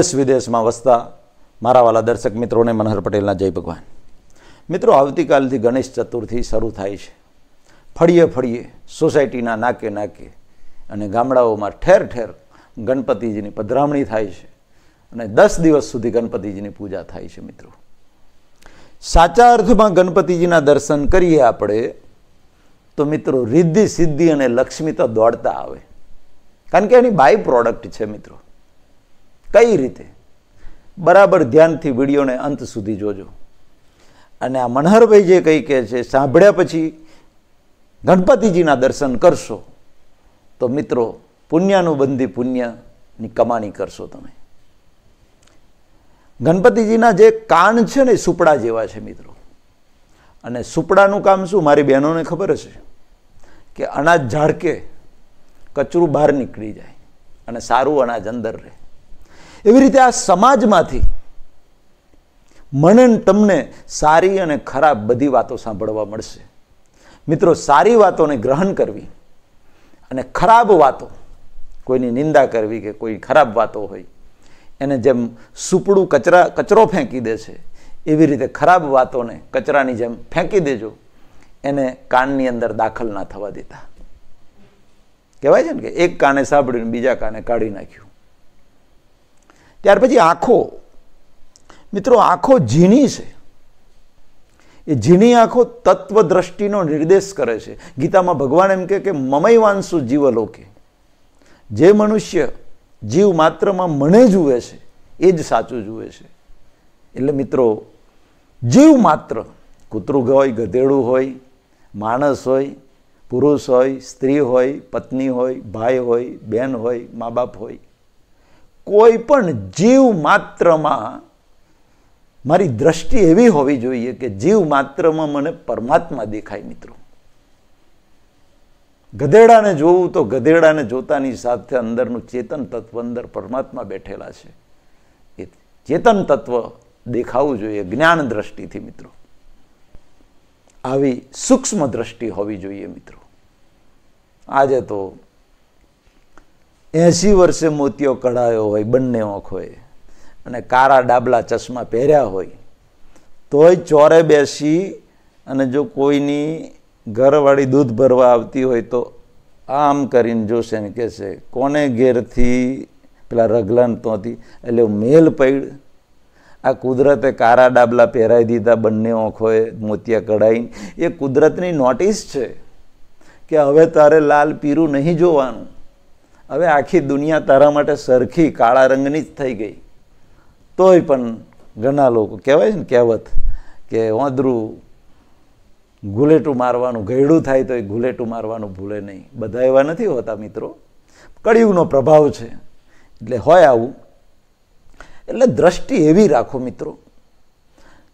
દેશ વિદેશમાં વસતા મારા વાલા દર્શક મિત્રોને મનહર પટેલના જય ભગવાન મિત્રો આવતીકાલથી ગણેશ ચતુર્થી શરૂ થાય છે ફળીએ ફળીએ સોસાયટીના નાકે નાકે અને ગામડાઓમાં ઠેર ઠેર ગણપતિજીની પધરામણી થાય છે અને દસ દિવસ સુધી ગણપતિજીની પૂજા થાય છે મિત્રો સાચા અર્થમાં ગણપતિજીના દર્શન કરીએ આપણે તો મિત્રો રિદ્ધિ સિદ્ધિ અને લક્ષ્મી તો દોડતા આવે કારણ કે એની બાય પ્રોડક્ટ છે મિત્રો કઈ રીતે બરાબર ધ્યાનથી વિડીયોને અંત સુધી જોજો અને આ મનહરભાઈ જે કંઈ કહે છે સાંભળ્યા પછી ગણપતિજીના દર્શન કરશો તો મિત્રો પુણ્યાનું બંધી પુણ્યની કમાણી કરશો તમે ગણપતિજીના જે કાન છે ને સુપડા જેવા છે મિત્રો અને સુપડાનું કામ શું મારી બહેનોને ખબર હશે કે અનાજ ઝાડકે કચરું બહાર નીકળી જાય અને સારું અનાજ અંદર રહે એવી રીતે આ સમાજમાંથી મનન તમને સારી અને ખરાબ બધી વાતો સાંભળવા મળશે મિત્રો સારી વાતોને ગ્રહણ કરવી અને ખરાબ વાતો કોઈની નિંદા કરવી કે કોઈ ખરાબ વાતો હોય એને જેમ સુપડું કચરા કચરો ફેંકી દેશે એવી રીતે ખરાબ વાતોને કચરાની જેમ ફેંકી દેજો એને કાનની અંદર દાખલ ના થવા દેતા કહેવાય છે ને કે એક કાને સાંભળ્યું બીજા કાને કાઢી નાખ્યું ત્યાર પછી આંખો મિત્રો આંખો ઝીણી છે એ ઝીણી આંખો તત્વ દ્રષ્ટિનો નિર્દેશ કરે છે ગીતામાં ભગવાન એમ કહે કે મમય વાંસુ જીવલોકે જે મનુષ્ય જીવ માત્રમાં મને જુએ છે એ જ સાચું જુએ છે એટલે મિત્રો જીવ માત્ર કૂતરું હોય ગધેડું હોય માણસ હોય પુરુષ હોય સ્ત્રી હોય પત્ની હોય ભાઈ હોય બહેન હોય મા બાપ હોય કોઈ પણ જીવ માત્રમાં મારી દ્રષ્ટિ એવી હોવી જોઈએ કે જીવ માત્રમાં મને પરમાત્મા દેખાય મિત્રો ગધેડાને જોવું તો ગધેડાને જોતાની સાથે અંદરનું ચેતન તત્વ અંદર પરમાત્મા બેઠેલા છે એ ચેતન તત્વ દેખાવું જોઈએ જ્ઞાન દ્રષ્ટિથી મિત્રો આવી સૂક્ષ્મ દ્રષ્ટિ હોવી જોઈએ મિત્રો આજે તો એંસી વર્ષે મોતિયો કઢાયો હોય બંને આંખોએ અને કારા ડાબલા ચશ્મા પહેર્યા હોય તોય ચોરે બેસી અને જો કોઈની ઘરવાળી દૂધ ભરવા આવતી હોય તો આમ કરીને જોશે ને કહેશે કોને ઘેરથી પેલા તો હતી એટલે મેલ પડ આ કુદરતે કારા ડાબલા પહેરાવી દીધા બંને આંખોએ મોતિયા કઢાઈને એ કુદરતની નોટિસ છે કે હવે તારે લાલ પીરું નહીં જોવાનું હવે આખી દુનિયા તારા માટે સરખી કાળા રંગની જ થઈ ગઈ તોય પણ ઘણા લોકો કહેવાય ને કહેવત કે વાંદરું ગુલેટું મારવાનું ગયડું થાય તો એ ગુલેટું મારવાનું ભૂલે નહીં બધા એવા નથી હોતા મિત્રો કળિયુગનો પ્રભાવ છે એટલે હોય આવું એટલે દ્રષ્ટિ એવી રાખો મિત્રો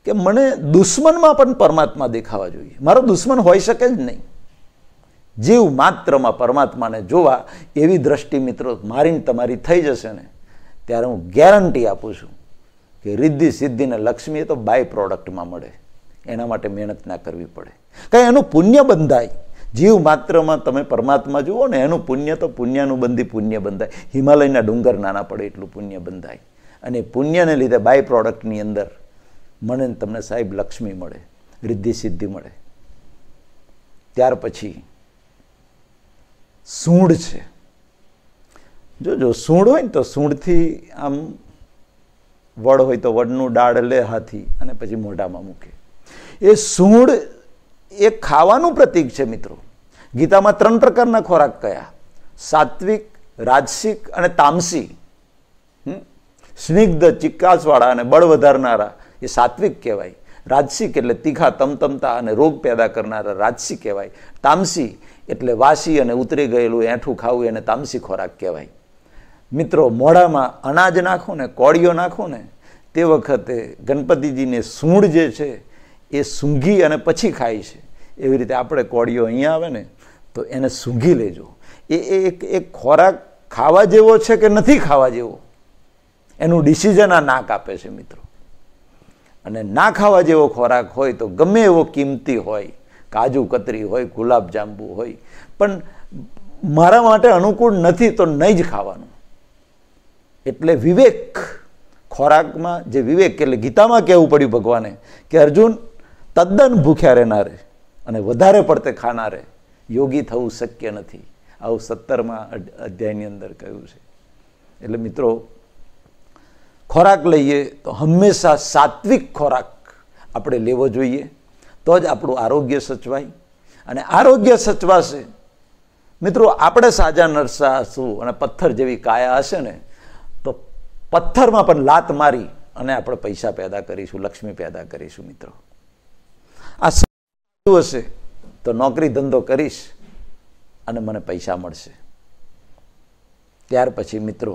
કે મને દુશ્મનમાં પણ પરમાત્મા દેખાવા જોઈએ મારો દુશ્મન હોઈ શકે જ નહીં જીવ માત્રમાં પરમાત્માને જોવા એવી દ્રષ્ટિ મિત્રો મારીને તમારી થઈ જશે ને ત્યારે હું ગેરંટી આપું છું કે રિદ્ધિ સિદ્ધિને લક્ષ્મી એ તો બાય પ્રોડક્ટમાં મળે એના માટે મહેનત ના કરવી પડે કાંઈ એનું પુણ્ય બંધાય જીવ માત્રમાં તમે પરમાત્મા જુઓ ને એનું પુણ્ય તો પુણ્યનું બંધી પુણ્ય બંધાય હિમાલયના ડુંગર નાના પડે એટલું પુણ્ય બંધાય અને પુણ્યને લીધે બાય પ્રોડક્ટની અંદર મને તમને સાહેબ લક્ષ્મી મળે રિદ્ધિ સિદ્ધિ મળે ત્યાર પછી સૂંઢ છે જોજો સૂંઢ હોય ને તો સૂંઢથી આમ વડ હોય તો વડનું ડાળ લે હાથી અને પછી મોઢામાં મૂકે એ સૂંઢ એ ખાવાનું પ્રતીક છે મિત્રો ગીતામાં ત્રણ પ્રકારના ખોરાક કયા સાત્વિક રાજસિક અને તામસી સ્નિગ્ધ ચિક્કાસવાળા અને બળ વધારનારા એ સાત્વિક કહેવાય રાજસિક એટલે તીખા તમતમતા અને રોગ પેદા કરનારા રાજસી કહેવાય તામસી એટલે વાસી અને ઉતરી ગયેલું એઠું ખાવું એને તામસી ખોરાક કહેવાય મિત્રો મોઢામાં અનાજ નાખો ને કોળીઓ નાખો ને તે વખતે ગણપતિજીને સૂંઢ જે છે એ સૂંઘી અને પછી ખાય છે એવી રીતે આપણે કોળીઓ અહીંયા આવે ને તો એને સૂંઘી લેજો એ એક એક ખોરાક ખાવા જેવો છે કે નથી ખાવા જેવો એનું ડિસિઝન આ નાક આપે છે મિત્રો અને ના ખાવા જેવો ખોરાક હોય તો ગમે એવો કિંમતી હોય કાજુ કતરી હોય ગુલાબ જાંબુ હોય પણ મારા માટે અનુકૂળ નથી તો નહીં જ ખાવાનું એટલે વિવેક ખોરાકમાં જે વિવેક એટલે ગીતામાં કહેવું પડ્યું ભગવાને કે અર્જુન તદ્દન ભૂખ્યા રહેનારે અને વધારે પડતે ખાનારે યોગી થવું શક્ય નથી આવું સત્તરમાં અધ્યાયની અંદર કહ્યું છે એટલે મિત્રો ખોરાક લઈએ તો હંમેશા સાત્વિક ખોરાક આપણે લેવો જોઈએ તો જ આપણું આરોગ્ય સચવાય અને આરોગ્ય સચવાશે મિત્રો આપણે સાજા નરસા હશું અને પથ્થર જેવી કાયા હશે ને તો પથ્થરમાં પણ લાત મારી અને આપણે પૈસા પેદા કરીશું લક્ષ્મી પેદા કરીશું મિત્રો આ હશે તો નોકરી ધંધો કરીશ અને મને પૈસા મળશે ત્યાર પછી મિત્રો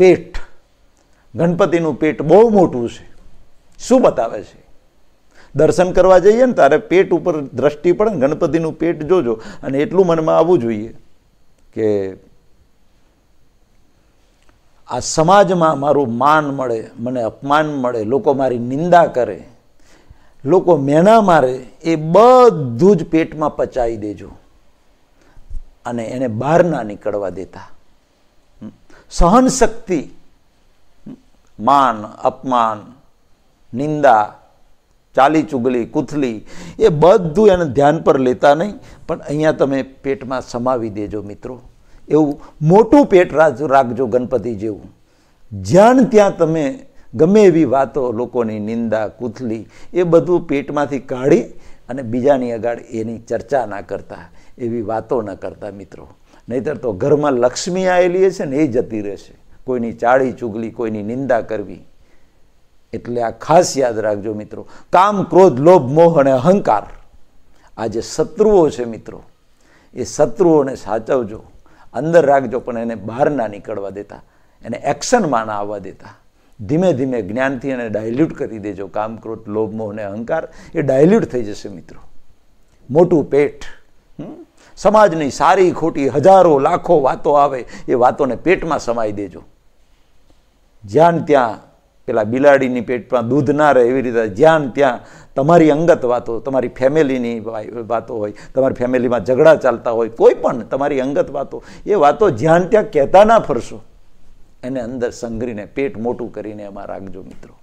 પેટ ગણપતિનું પેટ બહુ મોટું છે શું બતાવે છે દર્શન કરવા જઈએ ને તારે પેટ ઉપર દ્રષ્ટિ પડે ને ગણપતિનું પેટ જોજો અને એટલું મનમાં આવવું જોઈએ કે આ સમાજમાં મારું માન મળે મને અપમાન મળે લોકો મારી નિંદા કરે લોકો મેના મારે એ બધું જ પેટમાં પચાવી દેજો અને એને બહાર ના નીકળવા દેતા સહન શક્તિ માન અપમાન નિંદા ચાલી ચુગલી કૂથલી એ બધું એને ધ્યાન પર લેતા નહીં પણ અહીંયા તમે પેટમાં સમાવી દેજો મિત્રો એવું મોટું પેટ રાખજો ગણપતિ જેવું જ્યાં ત્યાં તમે ગમે એવી વાતો લોકોની નિંદા કુથલી એ બધું પેટમાંથી કાઢી અને બીજાની આગળ એની ચર્ચા ના કરતા એવી વાતો ન કરતા મિત્રો નહીતર તો ઘરમાં લક્ષ્મી આવેલી હશે ને એ જતી રહેશે કોઈની ચાળી ચુગલી કોઈની નિંદા કરવી એટલે આ ખાસ યાદ રાખજો મિત્રો કામ ક્રોધ લોભ મોહ અને અહંકાર આ જે શત્રુઓ છે મિત્રો એ શત્રુઓને સાચવજો અંદર રાખજો પણ એને બહાર ના નીકળવા દેતા એને એક્શનમાં ના આવવા દેતા ધીમે ધીમે જ્ઞાનથી એને ડાયલ્યુટ કરી દેજો કામ ક્રોધ લોભ મોહ અને અહંકાર એ ડાયલ્યુટ થઈ જશે મિત્રો મોટું પેટ સમાજની સારી ખોટી હજારો લાખો વાતો આવે એ વાતોને પેટમાં સમાઈ દેજો જ્યાં ત્યાં પેલા બિલાડીની પેટમાં દૂધ ના રહે એવી રીતે જ્યાં ત્યાં તમારી અંગત વાતો તમારી ફેમિલીની વાતો હોય તમારી ફેમિલીમાં ઝઘડા ચાલતા હોય કોઈ પણ તમારી અંગત વાતો એ વાતો જ્યાં ત્યાં કહેતા ના ફરશો એને અંદર સંઘરીને પેટ મોટું કરીને એમાં રાખજો મિત્રો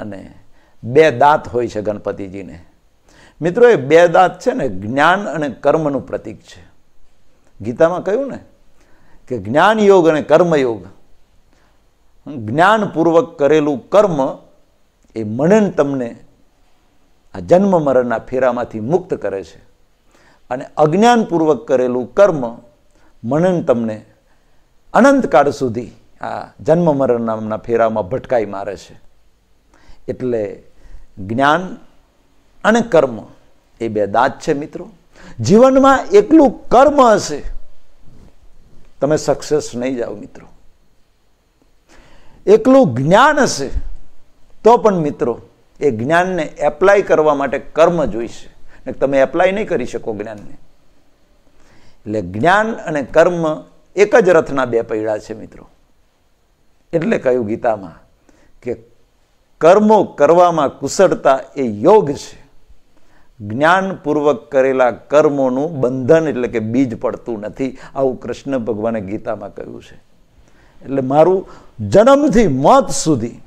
અને બે દાંત હોય છે ગણપતિજીને મિત્રો એ બે દાંત છે ને જ્ઞાન અને કર્મનું પ્રતીક છે ગીતામાં કહ્યું ને કે જ્ઞાન યોગ અને કર્મયોગ જ્ઞાનપૂર્વક કરેલું કર્મ એ મનન તમને આ જન્મ મરણના ફેરામાંથી મુક્ત કરે છે અને અજ્ઞાનપૂર્વક કરેલું કર્મ મનન તમને અનંતકાળ સુધી આ જન્મ મરણ નામના ફેરામાં ભટકાઈ મારે છે એટલે જ્ઞાન અને કર્મ એ બે દાંત છે મિત્રો જીવનમાં એકલું કર્મ હશે તમે સક્સેસ નહીં જાઓ મિત્રો એકલું જ્ઞાન હશે તો પણ મિત્રો એ જ્ઞાનને એપ્લાય કરવા માટે કર્મ જોઈશે ને તમે એપ્લાય નહીં કરી શકો જ્ઞાનને એટલે જ્ઞાન અને કર્મ એક જ રથના બે પૈડા છે મિત્રો એટલે કહ્યું ગીતામાં કે કર્મો કરવામાં કુશળતા એ યોગ છે જ્ઞાનપૂર્વક કરેલા કર્મોનું બંધન એટલે કે બીજ પડતું નથી આવું કૃષ્ણ ભગવાને ગીતામાં કહ્યું છે એટલે મારું જન્મથી મોત સુધી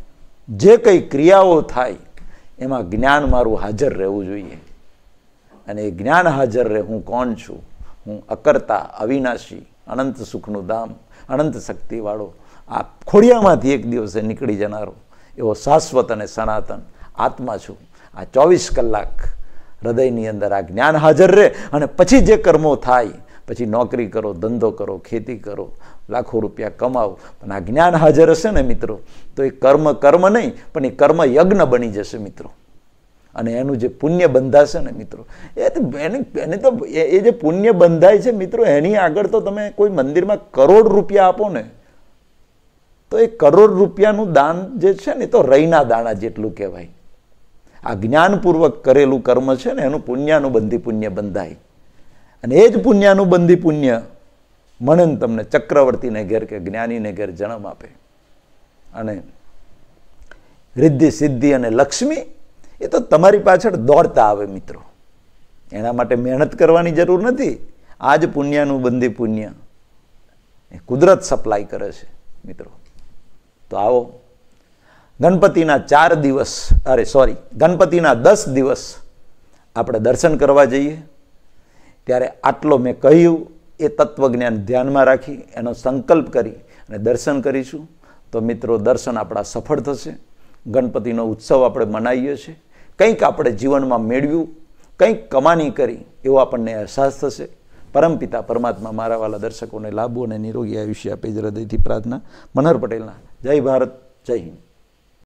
જે કંઈ ક્રિયાઓ થાય એમાં જ્ઞાન મારું હાજર રહેવું જોઈએ અને એ જ્ઞાન હાજર રહે હું કોણ છું હું અકર્તા અવિનાશી અનંત સુખનું ધામ અનંત શક્તિવાળો આ ખોડિયામાંથી એક દિવસે નીકળી જનારો એવો શાશ્વત અને સનાતન આત્મા છું આ ચોવીસ કલાક હૃદયની અંદર આ જ્ઞાન હાજર રહે અને પછી જે કર્મો થાય પછી નોકરી કરો ધંધો કરો ખેતી કરો લાખો રૂપિયા કમાવો પણ આ જ્ઞાન હાજર હશે ને મિત્રો તો એ કર્મ કર્મ નહીં પણ એ કર્મ યજ્ઞ બની જશે મિત્રો અને એનું જે પુણ્ય બંધાશે ને મિત્રો એ તો એને તો એ જે પુણ્ય બંધાય છે મિત્રો એની આગળ તો તમે કોઈ મંદિરમાં કરોડ રૂપિયા આપો ને તો એ કરોડ રૂપિયાનું દાન જે છે ને એ તો રૈના દાણા જેટલું કહેવાય આ જ્ઞાનપૂર્વક કરેલું કર્મ છે ને એનું પુણ્યાનું બંધી પુણ્ય બંધાય અને એ જ પુણ્યાનું બંધી પુણ્ય મનન તમને ચક્રવર્તીને ઘેર કે જ્ઞાનીને ઘેર જન્મ આપે અને રિદ્ધિ સિદ્ધિ અને લક્ષ્મી એ તો તમારી પાછળ દોડતા આવે મિત્રો એના માટે મહેનત કરવાની જરૂર નથી આ જ પુણ્યનું બંધી પુણ્ય એ કુદરત સપ્લાય કરે છે મિત્રો તો આવો ગણપતિના ચાર દિવસ અરે સોરી ગણપતિના દસ દિવસ આપણે દર્શન કરવા જઈએ ત્યારે આટલો મેં કહ્યું એ તત્વજ્ઞાન ધ્યાનમાં રાખી એનો સંકલ્પ કરી અને દર્શન કરીશું તો મિત્રો દર્શન આપણા સફળ થશે ગણપતિનો ઉત્સવ આપણે મનાવીએ છીએ કંઈક આપણે જીવનમાં મેળવ્યું કંઈક કમાણી કરી એવો આપણને અહેસાસ થશે પરમપિતા પરમાત્મા મારા વાલા દર્શકોને લાભો અને નિરોગી આયુષ્ય આપે જ હૃદયથી પ્રાર્થના મનહર પટેલના જય ભારત જય હિન્દ